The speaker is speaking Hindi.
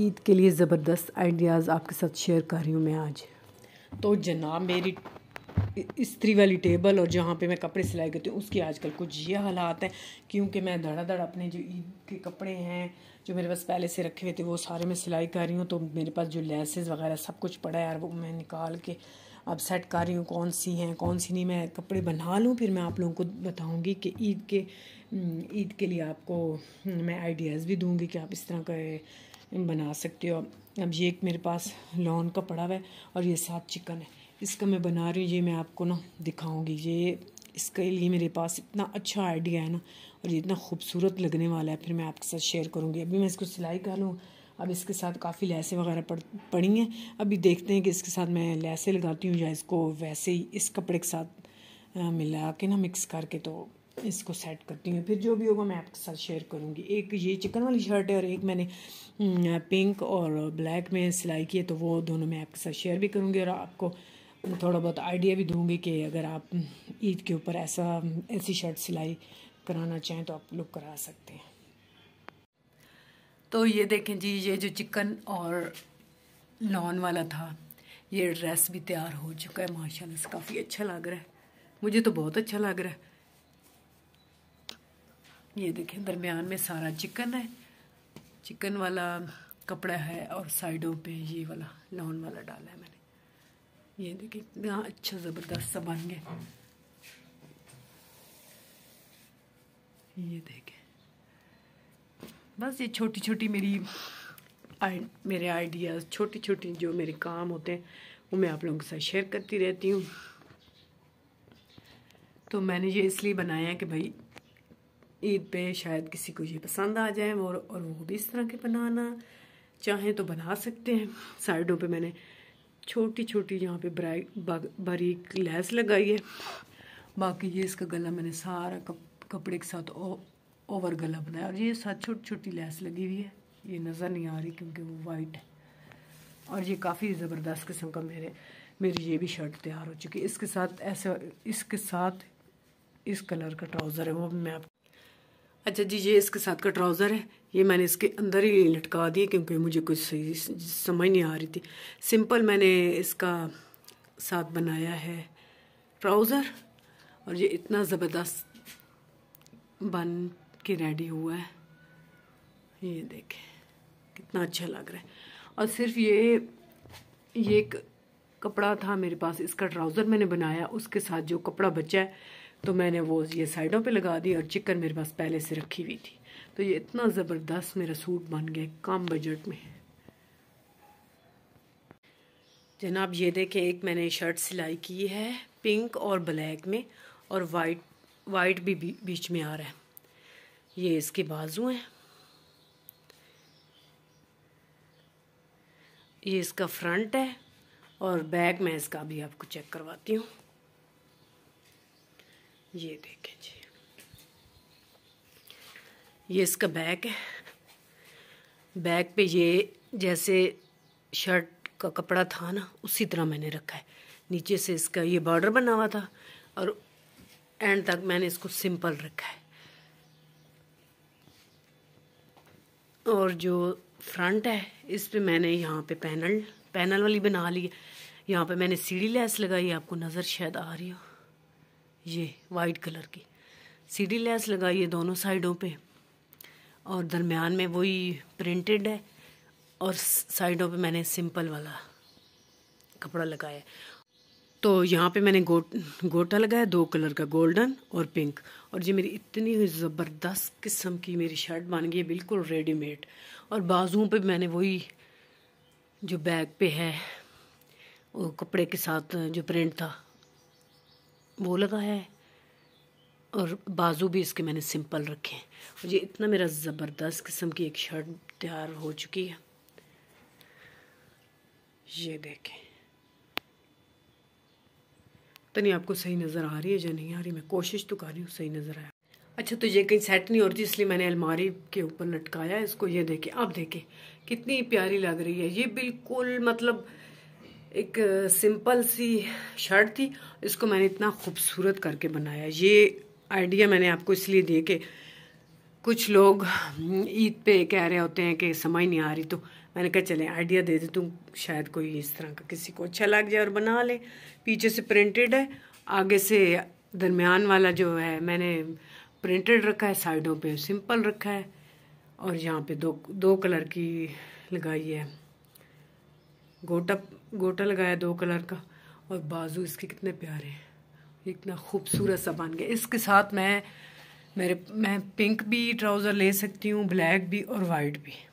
ईद के लिए ज़बरदस्त आइडियाज़ आपके साथ शेयर कर रही हूँ मैं आज तो जनाब मेरी स्त्री वाली टेबल और जहाँ पे मैं कपड़े सिलाई करती हूँ उसकी आजकल कुछ ये हालात हैं क्योंकि मैं धड़ाधड़ अपने जो ईद के कपड़े हैं जो मेरे पास पहले से रखे हुए थे वो सारे मैं सिलाई कर रही हूँ तो मेरे पास जो लेसेस वगैरह सब कुछ पड़ा है यार वो मैं निकाल के अब सेट कर रही हूँ कौन सी हैं कौन सी नहीं मैं कपड़े बना लूँ फिर मैं आप लोगों को बताऊँगी कि ईद के ईद के लिए आपको मैं आइडियाज़ भी दूँगी कि आप इस तरह का बना सकते हो अब ये एक मेरे पास लॉन का पड़ा हुआ है और ये साथ चिकन है इसका मैं बना रही हूँ ये मैं आपको ना दिखाऊंगी ये इसके लिए मेरे पास इतना अच्छा आइडिया है ना और ये इतना खूबसूरत लगने वाला है फिर मैं आपके साथ शेयर करूँगी अभी मैं इसको सिलाई कर लूँ अब इसके साथ काफ़ी लैसें वगैरह पड़ पड़ी हैं अभी देखते हैं कि इसके साथ मैं लैसें लगाती हूँ या इसको वैसे ही इस कपड़े के साथ मिला के ना मिक्स करके तो इसको सेट करती हूँ फिर जो भी होगा मैं आपके साथ शेयर करूँगी एक ये चिकन वाली शर्ट है और एक मैंने पिंक हम्म, और ब्लैक में सिलाई की है तो वो दोनों मैं आपके साथ शेयर भी करूँगी और आपको थोड़ा बहुत आइडिया भी दूँगी कि अगर आप हम्म, ईद के ऊपर ऐसा हम्म, ऐसी शर्ट सिलाई कराना चाहें तो आप लोग करा सकते हैं तो ये देखें जी ये जो चिकन और लॉन वाला था ये ड्रेस भी तैयार हो चुका है माशाल्लाह से काफ़ी अच्छा लग रहा है मुझे तो बहुत अच्छा लग रहा है ये देखें दरमियान में सारा चिकन है चिकन वाला कपड़ा है और साइडों पे ये वाला लॉन वाला डाला है मैंने ये देखिए इतना अच्छा ज़बरदस्त सा बन गया ये देखें बस ये छोटी छोटी मेरी आए, मेरे आइडियाज़ छोटी छोटी जो मेरे काम होते हैं वो मैं आप लोगों के साथ शेयर करती रहती हूँ तो मैंने ये इसलिए बनाया है कि भाई ईद पे शायद किसी को ये पसंद आ जाए और और वो भी इस तरह के बनाना चाहें तो बना सकते हैं साइडों पे मैंने छोटी छोटी यहाँ पे बारीक लैस लगाई है बाकी ये इसका गला मैंने सारा कप, कपड़े के साथ ओवर गला बनाया और ये साथ छोटी छोटी लैस लगी हुई है ये नज़र नहीं आ रही क्योंकि वो वाइट है और ये काफ़ी ज़बरदस्त किस्म का मेरे मेरी ये भी शर्ट तैयार हो चुकी है इसके साथ ऐसे इसके साथ इस कलर का ट्राउज़र है वो मैं आप अच्छा जी ये इसके साथ का ट्राउज़र है ये मैंने इसके अंदर ही लटका दिए क्योंकि मुझे कुछ सही समझ नहीं आ रही थी सिंपल मैंने इसका साथ बनाया है ट्राउज़र और ये इतना ज़बरदस्त बन के रेडी हुआ है ये देखें कितना अच्छा लग रहा है और सिर्फ ये ये एक कपड़ा था मेरे पास इसका ट्राउज़र मैंने बनाया उसके साथ जो कपड़ा बचा है तो मैंने वो ये साइडों पे लगा दी और चिकन मेरे पास पहले से रखी हुई थी तो ये इतना ज़बरदस्त मेरा सूट बन गया कम बजट में जनाब ये देखे एक मैंने शर्ट सिलाई की है पिंक और ब्लैक में और वाइट वाइट भी बीच में आ रहा है ये इसके बाजू हैं ये इसका फ्रंट है और बैक मैं इसका भी आपको चेक करवाती हूँ ये देखें जी ये इसका बैग है बैग पे ये जैसे शर्ट का कपड़ा था ना उसी तरह मैंने रखा है नीचे से इसका ये बॉर्डर बना हुआ था और एंड तक मैंने इसको सिंपल रखा है और जो फ्रंट है इस पे मैंने यहाँ पे पैनल पैनल वाली बना ली है यहाँ पे मैंने सीढ़ी लैस लगाई आपको नज़र शायद आ रही हो ये वाइट कलर की सीडी लेस है दोनों साइडों पे और दरमियान में वही प्रिंटेड है और साइडों पे मैंने सिंपल वाला कपड़ा लगाया तो यहाँ पे मैंने गोट गोटा लगाया दो कलर का गोल्डन और पिंक और ये मेरी इतनी ज़बरदस्त किस्म की मेरी शर्ट बन गई है बिल्कुल रेडीमेड और बाजुओं पे मैंने वही जो बैग पे है वो कपड़े के साथ जो प्रिंट था वो लगाया है और बाजू भी इसके मैंने सिंपल रखे हैं मुझे इतना मेरा ज़बरदस्त किस्म की एक शर्ट तैयार हो चुकी है ये देखें तो नहीं आपको सही नज़र आ रही है या नहीं आ रही मैं कोशिश तो कर रही हूँ सही नज़र आया अच्छा तो ये कहीं सेट नहीं हो रही इसलिए मैंने अलमारी के ऊपर लटकाया इसको ये देखें आप देखें कितनी प्यारी लग रही है ये बिल्कुल मतलब एक सिंपल सी शर्ट थी इसको मैंने इतना खूबसूरत करके बनाया ये आइडिया मैंने आपको इसलिए दिए कि कुछ लोग हम्म, ईद पे कह रहे होते हैं कि समझ नहीं आ रही तो मैंने कहा चले आइडिया दे देती हूँ शायद कोई इस तरह का किसी को अच्छा लग जाए और बना ले पीछे से प्रिंटेड है आगे से दरमियान वाला जो है मैंने प्रिंटेड रखा है साइडों पे सिंपल रखा है और यहाँ पे दो दो कलर की लगाई है गोटा गोटा लगाया दो कलर का और बाजू इसके कितने प्यारे हैं इतना खूबसूरत सा बन गया इसके साथ मैं मेरे मैं पिंक भी ट्राउज़र ले सकती हूँ ब्लैक भी और वाइट भी